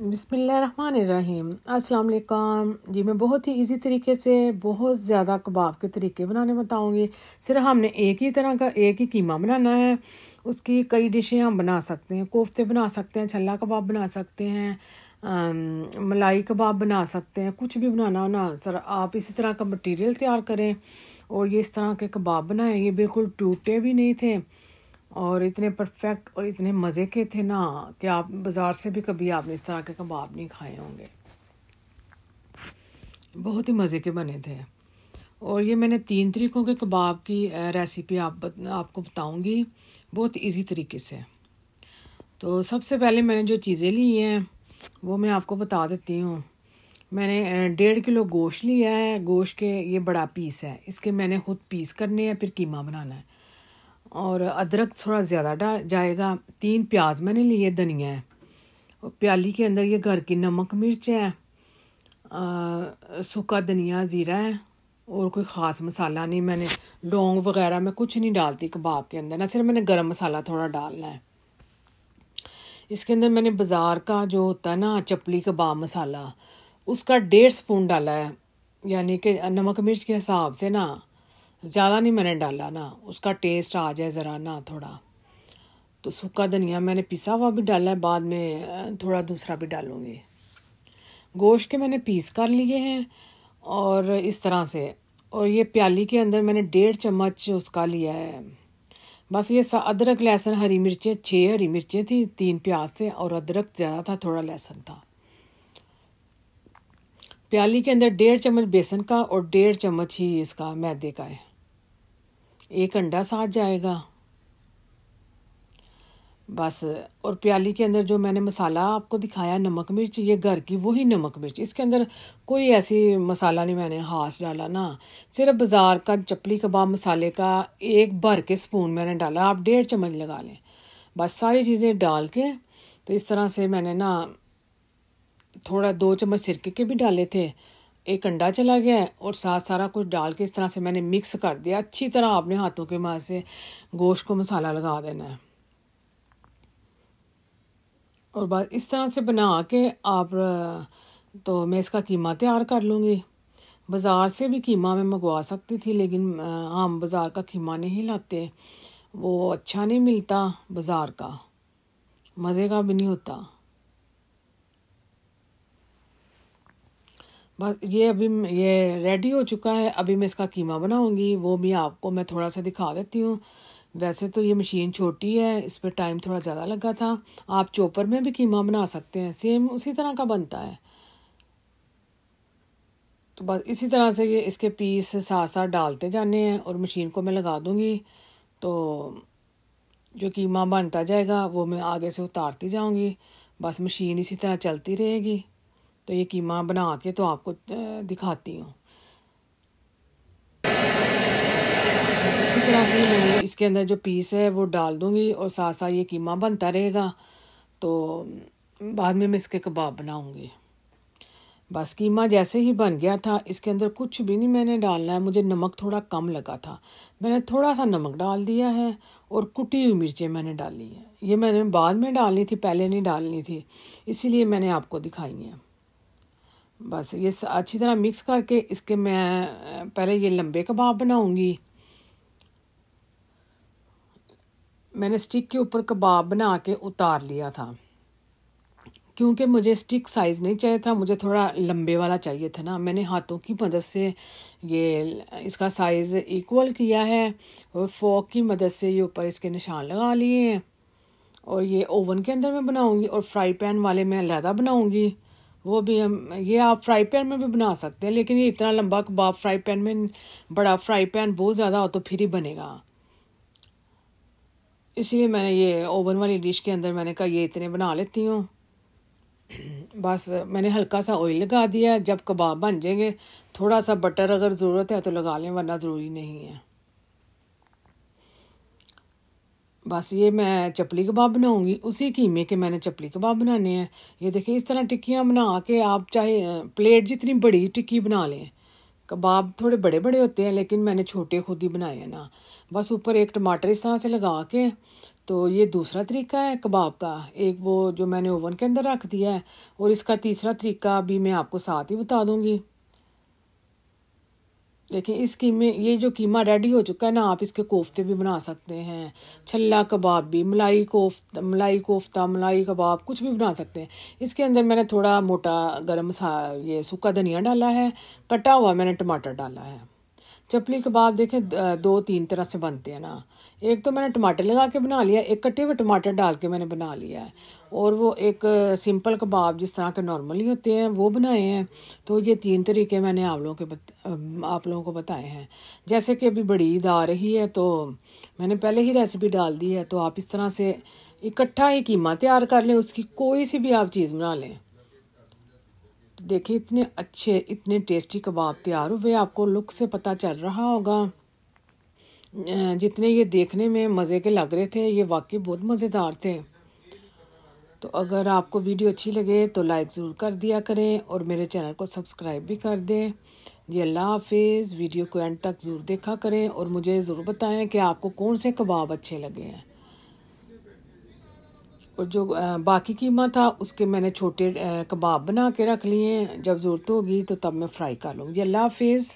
बसमीम अस्सलाम जी मैं बहुत ही इजी तरीके से बहुत ज़्यादा कबाब के तरीके बनाने बताऊँगी सिर्फ हमने एक ही तरह का एक ही कीमा बनाना है उसकी कई डिशें हम बना सकते हैं कोफ्ते बना सकते हैं छल्ला कबाब बना सकते हैं मलाई कबाब बना सकते हैं कुछ भी बनाना होना सर आप इसी तरह का मटेरियल तैयार करें और ये इस तरह के कबाब बनाएं ये बिल्कुल टूटे भी नहीं थे और इतने परफेक्ट और इतने मज़े के थे ना कि आप बाज़ार से भी कभी आपने इस तरह के कबाब नहीं खाए होंगे बहुत ही मज़े के बने थे और ये मैंने तीन तरीक़ों के कबाब की रेसिपी आप बत, आपको बताऊंगी बहुत इजी तरीके से तो सबसे पहले मैंने जो चीज़ें ली हैं वो मैं आपको बता देती हूँ मैंने डेढ़ किलो गोश्त लिया है गोश्त के ये बड़ा पीस है इसके मैंने खुद पीस करने हैं फिर कीमा बनाना है और अदरक थोड़ा ज़्यादा डा जाएगा तीन प्याज मैंने लिए धनिया है और प्याली के अंदर ये घर की नमक मिर्च है सूखा धनिया ज़ीरा है और कोई ख़ास मसाला नहीं मैंने लौंग वगैरह मैं कुछ नहीं डालती कबाब के अंदर ना सिर्फ मैंने गरम मसाला थोड़ा डालना है इसके अंदर मैंने बाज़ार का जो होता है ना चपली कबाब मसाला उसका डेढ़ स्पून डाला है यानी कि नमक मिर्च के हिसाब से ना ज़्यादा नहीं मैंने डाला ना उसका टेस्ट आ जाए ज़रा ना थोड़ा तो सूखा धनिया मैंने पिसा हुआ भी डाला है बाद में थोड़ा दूसरा भी डालूँगी गोश्त के मैंने पीस कर लिए हैं और इस तरह से और ये प्याली के अंदर मैंने डेढ़ चम्मच उसका लिया है बस ये अदरक लहसुन हरी मिर्चें छः हरी मिर्चें थी तीन प्याज थे और अदरक ज़्यादा था थोड़ा लहसुन था प्याली के अंदर डेढ़ चम्मच बेसन का और डेढ़ चम्मच ही इसका मैदे का है एक अंडा साथ जाएगा बस और प्याली के अंदर जो मैंने मसाला आपको दिखाया नमक मिर्च ये घर की वही नमक मिर्च इसके अंदर कोई ऐसी मसाला नहीं मैंने हास डाला ना सिर्फ बाज़ार का चपली कबाब मसाले का एक भर के स्पून मैंने डाला आप डेढ़ चम्मच लगा लें बस सारी चीज़ें डाल के तो इस तरह से मैंने ना थोड़ा दो चम्मच सिरके के भी डाले थे एक अंडा चला गया है और साथ सारा कुछ डाल के इस तरह से मैंने मिक्स कर दिया अच्छी तरह आपने हाथों के मार से गोश्त को मसाला लगा देना है और बस इस तरह से बना के आप तो मैं इसका कीमा तैयार कर लूँगी बाज़ार से भी कीमा मैं मंगवा सकती थी लेकिन हम बाज़ार का कीमा नहीं लाते वो अच्छा नहीं मिलता बाज़ार का मज़े का भी नहीं होता बस ये अभी ये रेडी हो चुका है अभी मैं इसका कीमा बनाऊंगी वो भी आपको मैं थोड़ा सा दिखा देती हूँ वैसे तो ये मशीन छोटी है इस पर टाइम थोड़ा ज़्यादा लगा था आप चोपर में भी कीमा बना सकते हैं सेम उसी तरह का बनता है तो बस इसी तरह से ये इसके पीस साथ साथ डालते जाने हैं और मशीन को मैं लगा दूँगी तो जो कीमा बनता जाएगा वो मैं आगे से उतारती जाऊँगी बस मशीन इसी तरह चलती रहेगी तो ये कीमा बना के तो आपको दिखाती हूँ इसी तरह से मैं इसके अंदर जो पीस है वो डाल दूँगी और साथ साथ ये कीमा बनता रहेगा तो बाद में मैं इसके कबाब बनाऊँगी बस कीमा जैसे ही बन गया था इसके अंदर कुछ भी नहीं मैंने डालना है मुझे नमक थोड़ा कम लगा था मैंने थोड़ा सा नमक डाल दिया है और कुटी हुई मिर्चें मैंने डाली हैं ये मैंने बाद में डालनी थी पहले नहीं डालनी थी इसीलिए मैंने आपको दिखाई हैं बस ये अच्छी तरह मिक्स करके इसके मैं पहले ये लंबे कबाब बनाऊंगी मैंने स्टिक के ऊपर कबाब बना के उतार लिया था क्योंकि मुझे स्टिक साइज़ नहीं चाहिए था मुझे थोड़ा लंबे वाला चाहिए था ना मैंने हाथों की मदद से ये इसका साइज़ इक्वल किया है और फोक की मदद से ये ऊपर इसके निशान लगा लिए हैं और ये ओवन के अंदर मैं बनाऊंगी और फ्राई पैन वाले मैं लहदा बनाऊंगी वो भी हम ये आप फ्राई पैन में भी बना सकते हैं लेकिन ये इतना लंबा कबाब फ्राई पैन में बड़ा फ्राई पैन बहुत ज़्यादा हो तो फिर ही बनेगा इसलिए मैंने ये ओवन वाली डिश के अंदर मैंने कहा ये इतने बना लेती हूँ बस मैंने हल्का सा ऑयल लगा दिया जब कबाब बन जाएंगे थोड़ा सा बटर अगर ज़रूरत है तो लगा लें वरना ज़रूरी नहीं है बस ये मैं चपली कबाब बनाऊंगी उसी कीमे के मैंने चपली कबाब बनाने हैं ये देखिए इस तरह टिक्कियाँ बना के आप चाहे प्लेट जितनी बड़ी टिक्की बना लें कबाब थोड़े बड़े बड़े होते हैं लेकिन मैंने छोटे खुद ही बनाए हैं ना बस ऊपर एक टमाटर इस तरह से लगा के तो ये दूसरा तरीका है कबाब का एक वो जो मैंने ओवन के अंदर रख दिया है और इसका तीसरा तरीका भी मैं आपको साथ ही बता दूँगी देखें इस कीमे ये जो कीमा रेडी हो चुका है ना आप इसके कोफ्ते भी बना सकते हैं छल्ला कबाब भी मलाई कोफ्ता मलाई कोफ्ता मलाई कबाब कुछ भी बना सकते हैं इसके अंदर मैंने थोड़ा मोटा गर्म मसा ये सूखा धनिया डाला है कटा हुआ मैंने टमाटर डाला है चपली कबाब देखें दो तीन तरह से बनते हैं ना एक तो मैंने टमाटर लगा के बना लिया एक कटे हुए टमाटर डाल के मैंने बना लिया है और वो एक सिंपल कबाब जिस तरह के नॉर्मली होते हैं वो बनाए हैं तो ये तीन तरीके मैंने आप लोगों के बत, आप लोगों को बताए हैं जैसे कि अभी बड़ी ईद आ रही है तो मैंने पहले ही रेसिपी डाल दी है तो आप इस तरह से इकट्ठा ही कीमा तैयार कर लें उसकी कोई सी भी आप चीज़ बना लें देखिए इतने अच्छे इतने टेस्टी कबाब तैयार हुए आपको लुक से पता चल रहा होगा जितने ये देखने में मज़े के लग रहे थे ये वाकई बहुत मज़ेदार थे तो अगर आपको वीडियो अच्छी लगे तो लाइक ज़रूर कर दिया करें और मेरे चैनल को सब्सक्राइब भी कर दें ये अल्लाह हाफिज़ वीडियो को एंड तक ज़रूर देखा करें और मुझे ज़रूर बताएं कि आपको कौन से कबाब अच्छे लगे हैं और जो बाकी कीमा था उसके मैंने छोटे कबाब बना के रख लिए जब ज़रूरत होगी तो तब मैं फ्राई कर लूँगी अल्लाह हाफिज़